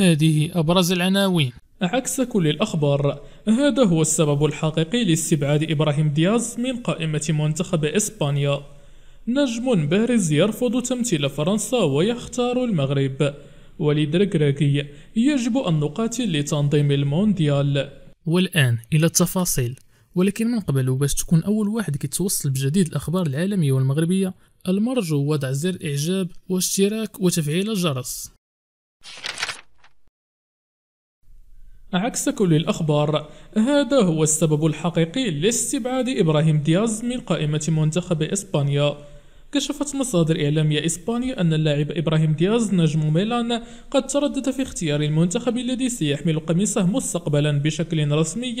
هذه أبرز العناوين عكس كل الأخبار هذا هو السبب الحقيقي لاستبعاد إبراهيم دياز من قائمة منتخب إسبانيا نجم بارز يرفض تمثيل فرنسا ويختار المغرب وليد الكراكي يجب أن نقاتل لتنظيم المونديال والآن إلى التفاصيل ولكن من قبل باش تكون أول واحد كيتوصل بجديد الأخبار العالمية والمغربية المرجو وضع زر إعجاب واشتراك وتفعيل الجرس عكس كل الأخبار هذا هو السبب الحقيقي لاستبعاد إبراهيم دياز من قائمة منتخب إسبانيا كشفت مصادر إعلامية إسبانية أن اللاعب إبراهيم دياز نجم ميلان قد تردد في اختيار المنتخب الذي سيحمل قميصه مستقبلا بشكل رسمي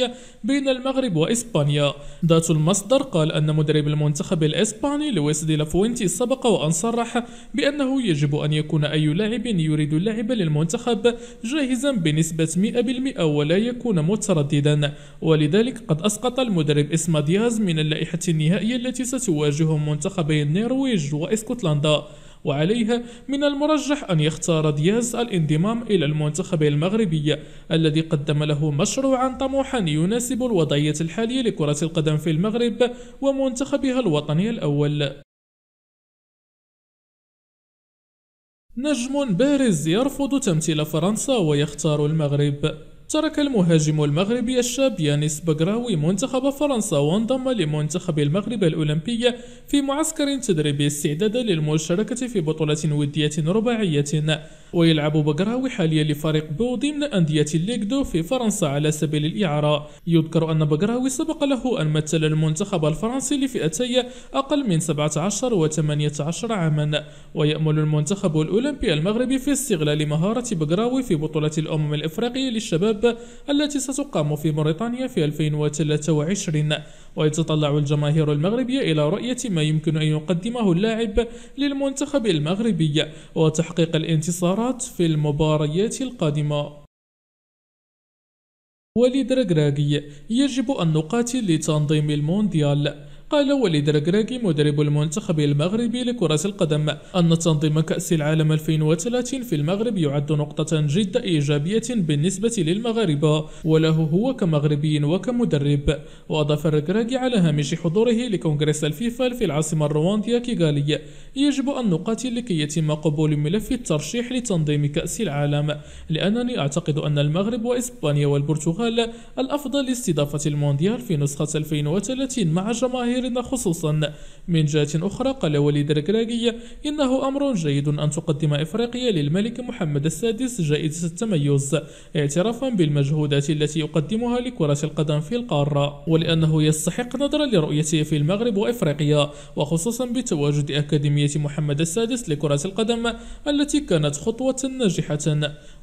بين المغرب وإسبانيا ذات المصدر قال أن مدرب المنتخب الإسباني لويس دي لافوينتي سبق وأن صرح بأنه يجب أن يكون أي لاعب يريد اللعب للمنتخب جاهزا بنسبة 100% ولا يكون مترددا ولذلك قد أسقط المدرب اسم دياز من اللائحة النهائية التي ستواجه منتخبي النيرو النرويج واسكتلندا وعليها من المرجح أن يختار دياز الانضمام إلى المنتخب المغربي الذي قدم له مشروعا طموحا يناسب الوضعية الحالية لكرة القدم في المغرب ومنتخبها الوطني الأول نجم بارز يرفض تمثيل فرنسا ويختار المغرب ترك المهاجم المغربي الشاب يانيس بقراوي منتخب فرنسا وانضم لمنتخب المغرب الأولمبي في معسكر تدريبي استعدادا للمشاركة في بطولة ودية رباعية ويلعب بقراوي حاليا لفريق بو ضمن أندية الليغ دو في فرنسا على سبيل الإعارة يذكر أن بقراوي سبق له أن مثل المنتخب الفرنسي لفئتي أقل من 17 و 18 عاما ويأمل المنتخب الأولمبي المغربي في استغلال مهارة بقراوي في بطولة الأمم الإفريقية للشباب التي ستقام في موريتانيا في 2023 ويتطلع الجماهير المغربية إلى رؤية ما يمكن أن يقدمه اللاعب للمنتخب المغربي وتحقيق الانتصار الإمارات في المباريات القادمة رجراجي يجب أن نقاتل لتنظيم المونديال قال وليد ركراكي مدرب المنتخب المغربي لكرة القدم أن تنظيم كأس العالم 2030 في المغرب يعد نقطة جد إيجابية بالنسبة للمغاربة وله هو كمغربي وكمدرب وأضاف ركراكي على هامش حضوره لكونغرس الفيفا في العاصمة الرواندية كيغالي يجب أن نقاتل لكي يتم قبول ملف الترشيح لتنظيم كأس العالم لأنني أعتقد أن المغرب وإسبانيا والبرتغال الأفضل لاستضافة المونديال في نسخة 2030 مع جماهير كبير خصوصا من جهة أخرى قال وليد الكراكي إنه أمر جيد أن تقدم إفريقيا للملك محمد السادس جائزة التميز اعترافا بالمجهودات التي يقدمها لكرة القدم في القارة ولأنه يستحق نظرا لرؤيته في المغرب وإفريقيا وخصوصا بتواجد أكاديمية محمد السادس لكرة القدم التي كانت خطوة ناجحة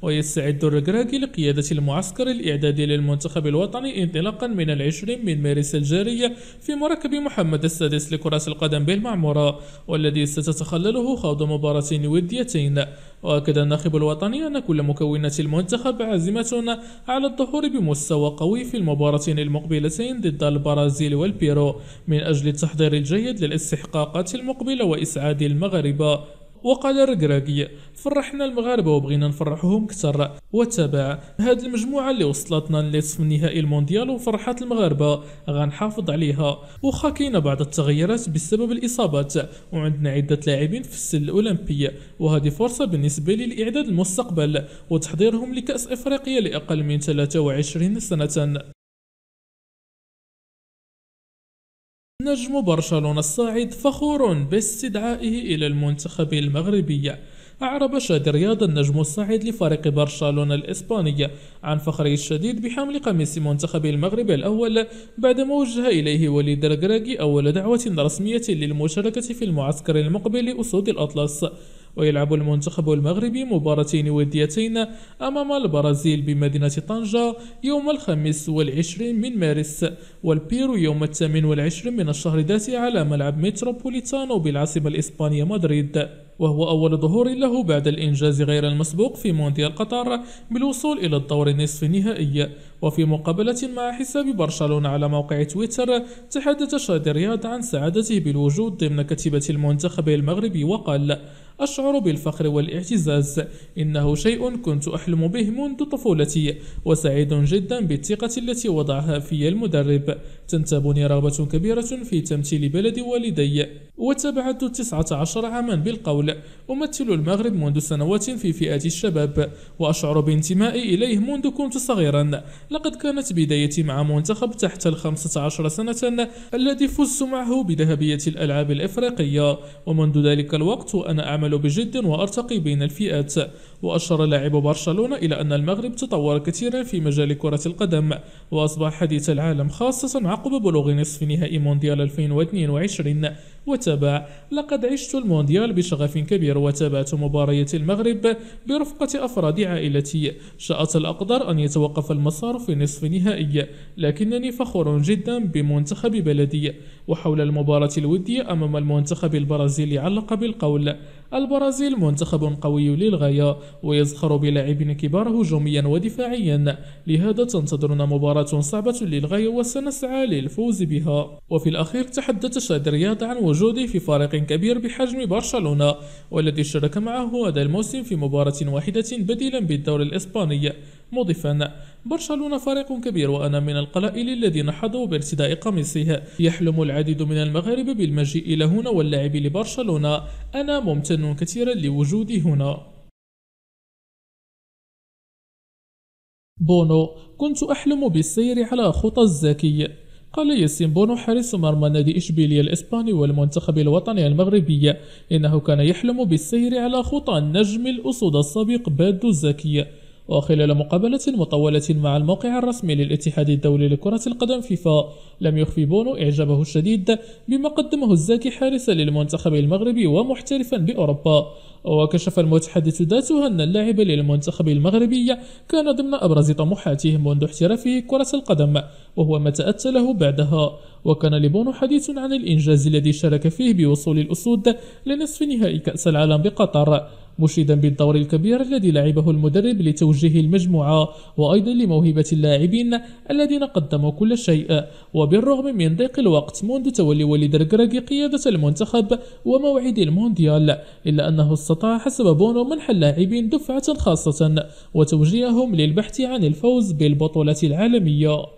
ويستعد الركراكي لقيادة المعسكر الإعدادي للمنتخب الوطني انطلاقا من العشرين من مارس الجارية في مركب محمد السادس لكرة القدم بالمعمورة والذي ستتخلله خوض مباراة وديتين وأكد الناخب الوطني أن كل مكونات المنتخب عازمة على الظهور بمستوى قوي في المباراتين المقبلتين ضد البرازيل والبيرو من أجل التحضير الجيد للاستحقاقات المقبلة وإسعاد المغاربة وقال الركراكية فرحنا المغاربة وبغينا نفرحوهم كثر وتابع هاد المجموعة اللي وصلتنا لنصف نهائي المونديال وفرحات المغاربة غنحافظ عليها وخا كاينه بعض التغيرات بسبب الإصابات وعندنا عدة لاعبين في السل الأولمبي وهذه فرصة بالنسبة لي لإعداد المستقبل وتحضيرهم لكأس إفريقيا لأقل من 23 سنة نجم برشلونة الصاعد فخور باستدعائه إلى المنتخب المغربي أعرب شادي رياض النجم الصاعد لفريق برشلونة الإسباني عن فخره الشديد بحمل قميص منتخب المغرب الأول بعدما وجه إليه وليد الكراكي أول دعوة رسمية للمشاركة في المعسكر المقبل لأسود الأطلس ويلعب المنتخب المغربي مباراتين وديتين أمام البرازيل بمدينة طنجة يوم الخامس والعشرين من مارس والبيرو يوم الثامن والعشرين من الشهر ذاته على ملعب متروبوليتانو بالعاصمة الإسبانية مدريد وهو أول ظهور له بعد الإنجاز غير المسبوق في مونديال قطر بالوصول إلى الدور النصف النهائي وفي مقابلة مع حساب برشلونة على موقع تويتر تحدث شادي رياض عن سعادته بالوجود ضمن كتيبة المنتخب المغربي وقال أشعر بالفخر والاعتزاز إنه شيء كنت أحلم به منذ طفولتي وسعيد جدا بالثقة التي وضعها في المدرب تنتابني رغبة كبيرة في تمثيل بلد والدي وتبعد 19 عاما بالقول أمثل المغرب منذ سنوات في فئة الشباب وأشعر بانتمائي إليه منذ كنت صغيرا لقد كانت بدايتي مع منتخب تحت ال 15 سنة الذي فزت معه بذهبية الألعاب الإفريقية ومنذ ذلك الوقت وأنا أعمل يعمل بجد وأرتقي بين الفئات وأشار لاعب برشلونة إلى أن المغرب تطور كثيرا في مجال كرة القدم وأصبح حديث العالم خاصة عقب بلوغ نصف نهائي مونديال 2022 وتابع لقد عشت المونديال بشغف كبير وتابعت مباريات المغرب برفقة أفراد عائلتي شاءت الأقدر أن يتوقف المسار في نصف نهائي لكنني فخور جدا بمنتخب بلدي وحول المباراة الودية أمام المنتخب البرازيلي علق بالقول البرازيل منتخب قوي للغاية ويزخر بلاعبين كبار هجوميا ودفاعيا لهذا تنتظرنا مباراة صعبة للغاية وسنسعى للفوز بها وفي الأخير تحدث شادرياد رياض عن وجوده في فارق كبير بحجم برشلونة والذي شارك معه هذا الموسم في مباراة واحدة بديلا بالدوري الإسباني مضيفا برشلونة فريق كبير وأنا من القلائل الذين حظوا بارتداء قميصه يحلم العديد من المغاربة بالمجيء إلى هنا واللعب لبرشلونة أنا ممتن كثيرا لوجودي هنا بونو كنت أحلم بالسير على خطى الزاكي قال ياسين بونو حارس مرمى نادي إشبيلية الإسباني والمنتخب الوطني المغربي إنه كان يحلم بالسير على خطى النجم الأسود السابق بادو الزكي وخلال مقابلة مطولة مع الموقع الرسمي للاتحاد الدولي لكرة القدم فيفا لم يخفي بونو إعجابه الشديد بما قدمه الزاكي حارسا للمنتخب المغربي ومحترفا بأوروبا وكشف المتحدث ذاته أن اللاعب للمنتخب المغربي كان ضمن أبرز طموحاته منذ احترافه كرة القدم وهو ما تأتى له بعدها وكان لبونو حديث عن الإنجاز الذي شارك فيه بوصول الأسود لنصف نهائي كأس العالم بقطر مشيدا بالدور الكبير الذي لعبه المدرب لتوجيه المجموعة وأيضا لموهبة اللاعبين الذين قدموا كل شيء وبالرغم من ضيق الوقت منذ تولي والد ركراكي قيادة المنتخب وموعد المونديال إلا أنه استطاع حسب بونو منح اللاعبين دفعة خاصة وتوجيههم للبحث عن الفوز بالبطولة العالمية